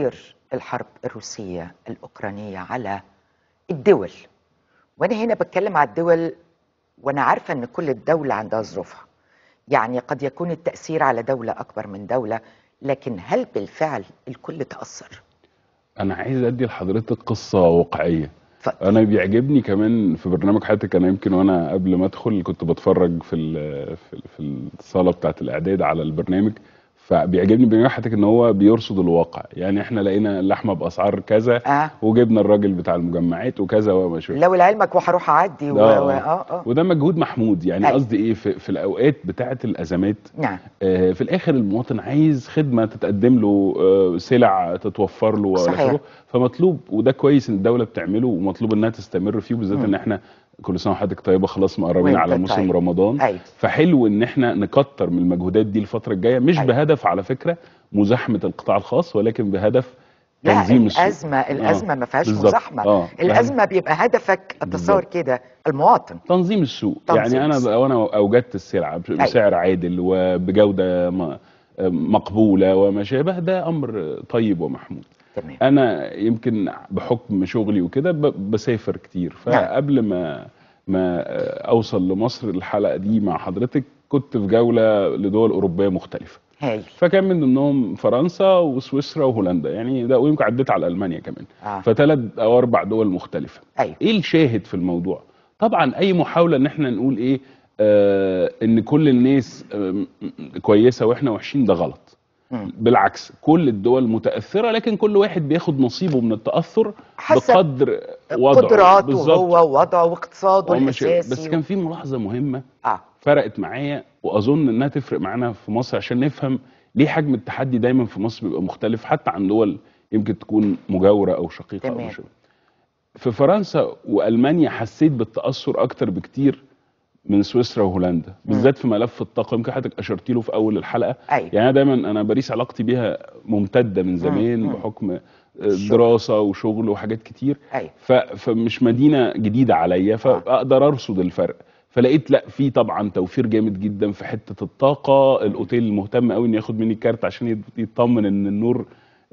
تأثير الحرب الروسية الأوكرانية على الدول وأنا هنا بتكلم على الدول وأنا عارفة أن كل الدولة عندها ظروفها يعني قد يكون التأثير على دولة أكبر من دولة لكن هل بالفعل الكل تأثر؟ أنا عايز أدي لحضرتك قصة واقعية فقط. أنا بيعجبني كمان في برنامج حياتك أنا يمكن وأنا قبل ما أدخل كنت بتفرج في في الصالة بتاعت الإعداد على البرنامج فبيعجبني بيومي حضرتك ان هو بيرصد الواقع يعني احنا لقينا اللحمه باسعار كذا آه. وجبنا الراجل بتاع المجمعات وكذا وما شابه لو لعلمك وهروح اعدي و... و... آه آه. وده مجهود محمود يعني قصدي ايه في, في الاوقات بتاعه الازمات نعم. آه في الاخر المواطن عايز خدمه تتقدم له آه سلع تتوفر له صحيح. فمطلوب وده كويس ان الدوله بتعمله ومطلوب انها تستمر فيه بالذات ان احنا كل سنه وحضرتك طيبه خلاص مقربين على موسم طيب. رمضان أيوة. فحلو ان احنا نكتر من المجهودات دي الفتره الجايه مش أيوة. بهدف على فكره مزاحمه القطاع الخاص ولكن بهدف تنظيم السوق الازمه آه. الازمه آه. ما فيهاش مزاحمه آه. الازمه بيبقى هدفك اتصور كده المواطن تنظيم السوق يعني تنظيم يعني انا لو انا اوجدت السلعه طيب. بسعر أيوة. عادل وبجوده مقبوله وما شابه ده امر طيب ومحمود تمام انا يمكن بحكم شغلي وكده بسافر كتير نعم. فقبل ما ما اوصل لمصر الحلقه دي مع حضرتك كنت في جوله لدول اوروبيه مختلفه هاي. فكان من ضمنهم فرنسا وسويسرا وهولندا يعني ده ويمكن عديت على المانيا كمان آه. فثلاث او اربع دول مختلفه أيوه. ايه الشاهد في الموضوع طبعا اي محاوله ان احنا نقول ايه آه ان كل الناس آه كويسه واحنا وحشين ده غلط بالعكس كل الدول متاثره لكن كل واحد بياخد نصيبه من التاثر حسب بقدر وضعه قدراته هو ووضعه واقتصاده الاساسي بس كان في ملاحظه مهمه آه. فرقت معايا واظن انها تفرق معانا في مصر عشان نفهم ليه حجم التحدي دايما في مصر بيبقى مختلف حتى عن دول يمكن تكون مجاوره او شقيقه تمام. او شبه. في فرنسا والمانيا حسيت بالتاثر اكتر بكتير من سويسرا وهولندا بالذات في ملف الطاقه يمكن حضرتك اشرت له في اول الحلقه أيوة. يعني انا دايما انا باريس علاقتي بيها ممتده من زمان بحكم آه، دراسه وشغل وحاجات كتير أيوة. فمش مدينه جديده عليا فاقدر ارصد الفرق فلقيت لا في طبعا توفير جامد جدا في حته الطاقه الاوتيل مهتم قوي انه ياخد مني كارت عشان يطمن ان النور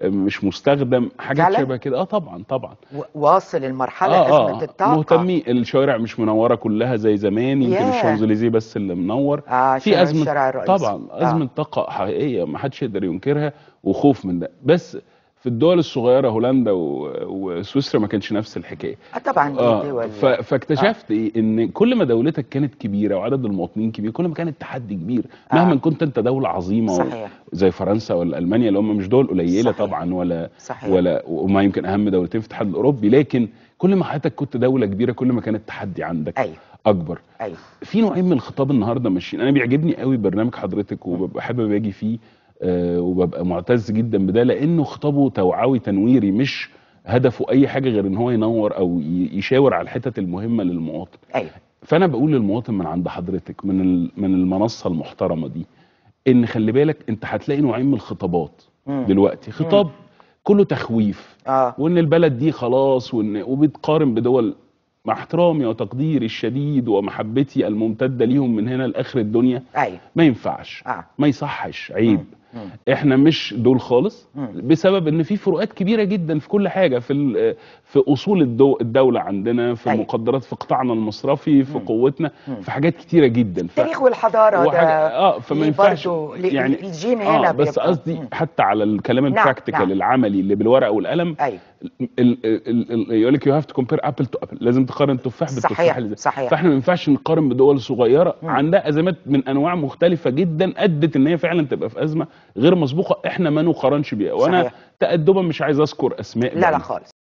مش مستخدم حاجات شبه كده اه طبعا طبعا واصل المرحله آه ازمه آه، الطاقه مهتمي الشوارع مش منوره كلها زي زمان يمكن الشانزليزيه بس اللي منور آه في ازمه طبعا ازمه آه. طاقه حقيقيه ما حدش يقدر ينكرها وخوف من ده بس في الدول الصغيره هولندا وسويسرا ما كانش نفس الحكايه آه، طبعا آه دول فاكتشفت آه. إيه؟ ان كل ما دولتك كانت كبيره وعدد المواطنين كبير كل ما كان التحدي كبير آه. مهما كنت انت دوله عظيمه صحيح. زي فرنسا ولا المانيا اللي هم مش دول قليله صحيح. طبعا ولا صحيح. ولا وما يمكن اهم دولتين في الاتحاد الاوروبي لكن كل ما حياتك كنت دوله كبيره كل ما كان التحدي عندك أيوه. اكبر أيوه. في نوعين من الخطاب النهارده ماشيين انا بيعجبني قوي برنامج حضرتك وببقى حابب اجي فيه آه، وببقى معتز جدا بده لانه خطابه توعوي تنويري مش هدفه اي حاجه غير ان هو ينور او يشاور على الحتت المهمه للمواطن أيوة. فانا بقول للمواطن من عند حضرتك من من المنصه المحترمه دي ان خلي بالك انت هتلاقي نوعين من الخطابات مم. دلوقتي خطاب مم. كله تخويف آه. وان البلد دي خلاص وان وبتقارن بدول مع احترامي وتقديري الشديد ومحبتي الممتده ليهم من هنا لاخر الدنيا أيوة. ما ينفعش آه. ما يصحش عيب مم. احنا مش دول خالص بسبب ان في فروقات كبيره جدا في كل حاجه في في اصول الدو الدوله عندنا في المقدرات طيب. في قطاعنا المصرفي في قوتنا في حاجات كتيره جدا التاريخ والحضاره وحاجة... ده اه فما ينفعش يعني الجين آه، هنا آه بس قصدي حتى على الكلام نعم، البراكتيكال نعم. العملي اللي بالورقه والقلم ايوه يقول لك يو هاف تو كومبير ابل تو ابل لازم تقارن تفاح بالتفاح صحيح صحيح فاحنا ما ينفعش نقارن بدول صغيره عندها ازمات من انواع مختلفه جدا ادت ان هي فعلا تبقى في ازمه غير مسبوقه احنا ما نقارنش بيها وانا صحيح. تادبا مش عايز اذكر اسماء لا لا خالص